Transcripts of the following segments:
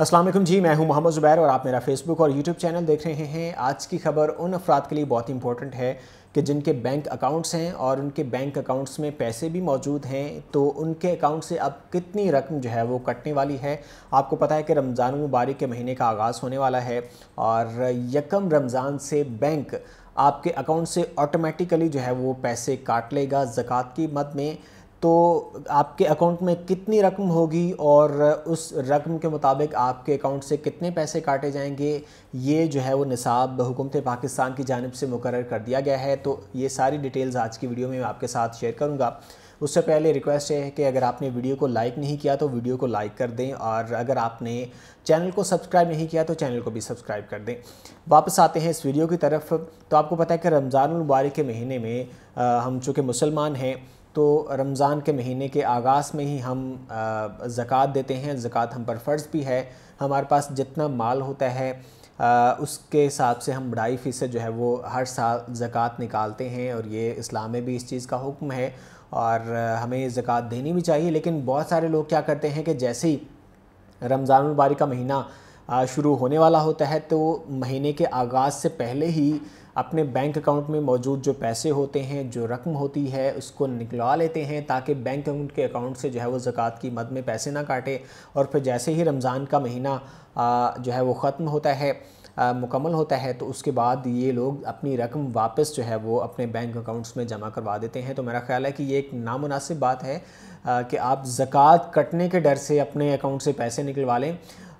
असलम जी मैं हूं मोहम्मद ज़ुबैर और आप मेरा फेसबुक और यूट्यूब चैनल देख रहे हैं आज की खबर उन अफराद के लिए बहुत इंपॉर्टेंट है कि जिनके बैंक अकाउंट्स हैं और उनके बैंक अकाउंट्स में पैसे भी मौजूद हैं तो उनके अकाउंट से अब कितनी रकम जो है वो कटने वाली है आपको पता है कि रमज़ान मुबारक के महीने का आगाज़ होने वाला है और यकम रमज़ान से बैंक आपके अकाउंट से ऑटोमेटिकली जो है वो पैसे काट लेगा ज़क़़त की मद में तो आपके अकाउंट में कितनी रकम होगी और उस रकम के मुताबिक आपके अकाउंट से कितने पैसे काटे जाएंगे ये जो है वो निसाब हुकूमत पाकिस्तान की जानब से मुकर कर दिया गया है तो ये सारी डिटेल्स आज की वीडियो में मैं आपके साथ शेयर करूँगा उससे पहले रिक्वेस्ट है कि अगर आपने वीडियो को लाइक नहीं किया तो वीडियो को लाइक कर दें और अगर आपने चैनल को सब्सक्राइब नहीं किया तो चैनल को भी सब्सक्राइब कर दें वापस आते हैं इस वीडियो की तरफ तो आपको पता है कि रमज़ान मुबारक के महीने में आ, हम चूँकि मुसलमान हैं तो रमज़ान के महीने के आगाज़ में ही हम ज़क़़त देते हैं ज़क़़त हम पर फ़र्ज़ भी है हमारे पास जितना माल होता है आ, उसके हिसाब से हम ढाई फ़ीसद जो है वो हर साल ज़क़़त निकालते हैं और ये इस्लाम में भी इस चीज़ का हुक्म है और हमें ज़क़़त देनी भी चाहिए लेकिन बहुत सारे लोग क्या करते हैं कि जैसे ही रमज़ान मुबारक का महीना शुरू होने वाला होता है तो महीने के आगाज़ से पहले ही अपने बैंक अकाउंट में मौजूद जो पैसे होते हैं जो रकम होती है उसको निकलवा लेते हैं ताकि बैंक अकाउंट के अकाउंट से जो है वो ज़क़़त की मद में पैसे ना काटे और फिर जैसे ही रमज़ान का महीना जो है वो ख़त्म होता है मुकम्मल होता है तो उसके बाद ये लोग अपनी रकम वापस जो है वो अपने बैंक अकाउंट्स में जमा करवा देते हैं तो मेरा ख्याल है कि ये एक नामनासिब बात है कि आप ज़क़़त कटने के डर से अपने अकाउंट से पैसे निकलवा लें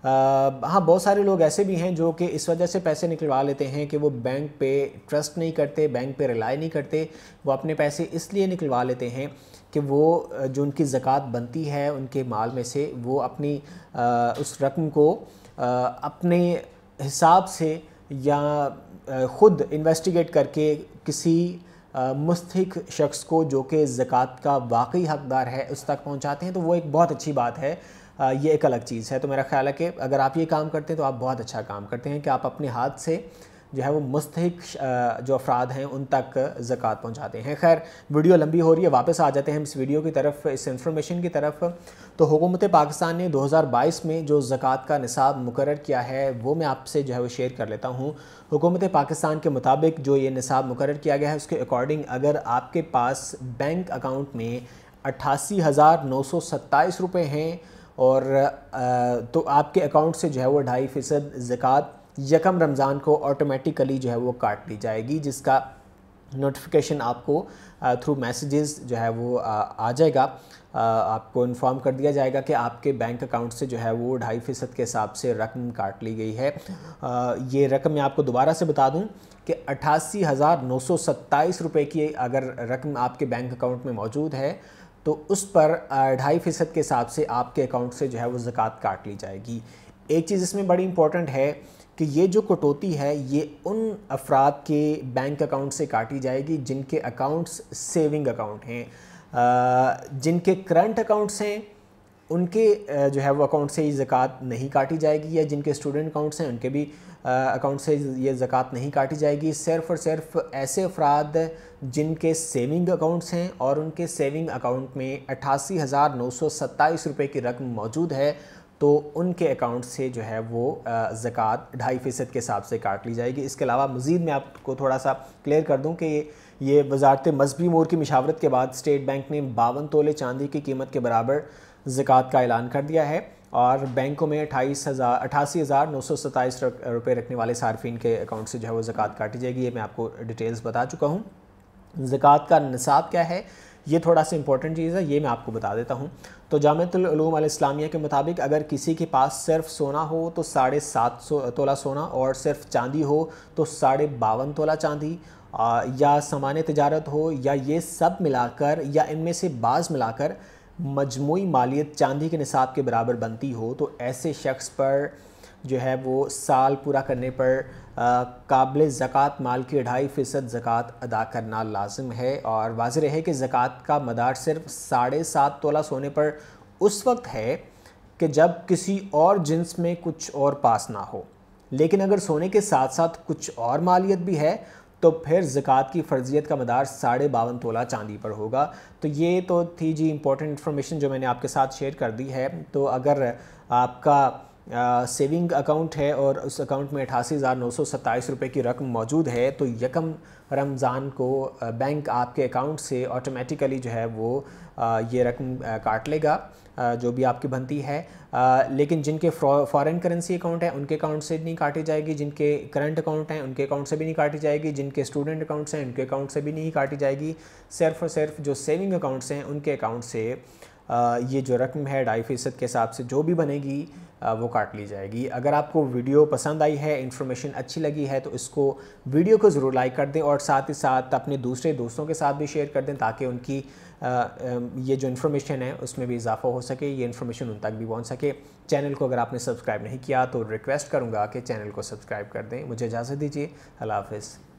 हाँ बहुत सारे लोग ऐसे भी हैं जो कि इस वजह से पैसे निकलवा लेते हैं कि वो बैंक पे ट्रस्ट नहीं करते बैंक पे रिलाई नहीं करते वो अपने पैसे इसलिए निकलवा लेते हैं कि वो जो उनकी ज़क़़त बनती है उनके माल में से वो अपनी आ, उस रकम को आ, अपने हिसाब से या ख़ुद इन्वेस्टिगेट करके किसी मुस्तक शख्स को जो कि ज़क़़त का वाकई हकदार है उस तक पहुँचाते हैं तो वो एक बहुत अच्छी बात है ये एक अलग चीज़ है तो मेरा ख्याल है कि अगर आप ये काम करते हैं तो आप बहुत अच्छा काम करते हैं कि आप अपने हाथ से जो है वो मुस्तक जो अफराद हैं उन तक ज़क़़त पहुँचाते हैं खैर वीडियो लंबी हो रही है वापस आ जाते हैं इस वीडियो की तरफ इस इंफॉर्मेशन की तरफ तो हुकूमत पाकिस्तान ने 2022 में जो ज़क़़त का निसाब मुकर किया है वो मैं आपसे जो है वो शेयर कर लेता हूँ हुकूमत पाकिस्तान के मुताबिक जो ये निसाब मुकर किया गया है उसके अकॉर्डिंग अगर आपके पास बैंक अकाउंट में अट्ठासी हज़ार नौ सौ सत्ताईस रुपये हैं और तो आपके अकाउंट से जो है वो ढाई फ़ीसद ज़क़़त यकम रमज़ान को ऑटोमेटिकली जो है वो काट दी जाएगी जिसका नोटिफिकेशन आपको थ्रू मैसेजेस जो है वो आ, आ जाएगा आ, आपको इन्फॉर्म कर दिया जाएगा कि आपके बैंक अकाउंट से जो है वो ढाई फ़ीसद के हिसाब से रकम काट ली गई है आ, ये रकम मैं आपको दोबारा से बता दूं कि अट्ठासी हज़ार नौ सौ सत्ताईस रुपये की अगर रकम आपके बैंक अकाउंट में मौजूद है तो उस पर ढाई फ़ीसद के हिसाब से आपके अकाउंट से जो है वो ज़क़़त काट ली जाएगी एक चीज़ इसमें बड़ी इंपॉर्टेंट है कि ये जो कटौती है ये उन अफराद के बैंक अकाउंट से काटी जाएगी जिनके अकाउंट्स सेविंग अकाउंट हैं जिनके करंट अकाउंट्स हैं उनके जो है वो अकाउंट से ये ज़क़़त नहीं काटी जाएगी या जिनके स्टूडेंट अकाउंट्स हैं उनके भी अकाउंट से ये ज़क़़त नहीं काटी जाएगी सिर्फ़ और सिर्फ ऐसे अफराद जिनके सेविंग अकाउंट्स हैं और उनके सेविंग अकाउंट में अट्ठासी हज़ार नौ सौ सत्ताईस रुपये की रकम मौजूद है तो उनके अकाउंट से जो है वो ज़क़़त ढाई फ़ीसद के हिसाब से काट ली जाएगी इसके अलावा मज़ीद मैं आपको थोड़ा सा क्लियर कर दूँ कि ये वजारत मजहबी मोर की मशावरत के बाद स्टेट बैंक ने बावन तोले चांदी की कीमत के बराबर ज़क़़त का ऐलान कर दिया है और बैंकों में अट्ठाईस हज़ार अठासी हज़ार नौ सौ सत्ताईस रुपये रखने वाले सार्फिन के अकाउंट से जो है वो ज़क़़त काटी जाएगी ये मैं आपको डिटेल्स बता चुका हूँ ज़क़़त का नसाब क्या है ये थोड़ा सा इंपॉर्टेंट चीज़ है ये मैं आपको बता देता हूँ तो जामतलूम इस्लामिया के मुताबिक अगर किसी के पास सिर्फ सोना हो तो साढ़े सात सौ तोला सोना और सिर्फ चांदी हो तो साढ़े बावन तोला चांदी आ, या सामान्य तजारत हो या ये सब मिलाकर या इनमें से बाज़ मिलाकर मजमू मालियत चांदी के निसाब के बराबर बनती हो तो ऐसे शख्स पर जो है वो साल पूरा करने पर काबिल ज़क़़त माल की ढाई फ़ीसद ज़क़़त अदा करना लाजम है और वाज है कि ज़क़़त का मदार सिर्फ साढ़े सात तोला सोने पर उस वक्त है कि जब किसी और जिन्स में कुछ और पास ना हो लेकिन अगर सोने के साथ साथ कुछ और मालियत भी है तो फिर ज़क़़त की फ़र्जियत का मदार साढ़े बावन तोला चांदी पर होगा तो ये तो थी जी इंपॉर्टेंट इन्फॉर्मेशन जो मैंने आपके साथ शेयर कर दी है तो अगर आपका सेविंग अकाउंट है और उस अकाउंट में अठासी हज़ार नौ सौ सत्ताईस रुपये की रकम मौजूद है तो यकम रमज़ान को बैंक आपके अकाउंट से ऑटोमेटिकली जो है वो ये रकम काट लेगा जो भी आपकी बनती है लेकिन जिनके फॉरेन करेंसी अकाउंट हैं उनके अकाउंट से नहीं काटी जाएगी जिनके करंट अकाउंट हैं उनके अकाउंट से भी नहीं काटी जाएगी जिनके स्टूडेंट अकाउंट्स हैं उनके अकाउंट से भी नहीं काटी जाएगी सिर्फ और सिर्फ जो सेविंग अकाउंट्स हैं उनके अकाउंट से ये जो रकम है ढाई फ़ीसद के हिसाब से जो भी बनेगी वो काट ली जाएगी अगर आपको वीडियो पसंद आई है इन्फॉर्मेशन अच्छी लगी है तो इसको वीडियो को ज़रूर लाइक कर दें और साथ ही साथ अपने दूसरे दोस्तों के साथ भी शेयर कर दें ताकि उनकी ये जो इन्फॉर्मेशन है उसमें भी इजाफा हो सके ये इन्फॉर्मेशन उन तक भी पहुँच सके चैनल को अगर आपने सब्सक्राइब नहीं किया तो रिक्वेस्ट करूँगा कि चैनल को सब्सक्राइब कर दें मुझे इजाज़त दीजिए अल्लाह हाफिज़